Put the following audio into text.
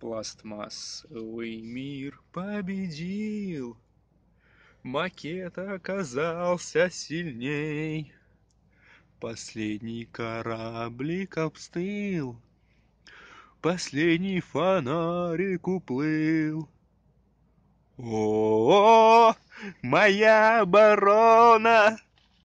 Пластмассовый мир победил, Макет оказался сильней. Последний кораблик обстыл, Последний фонарик уплыл. О, -о, -о моя оборона!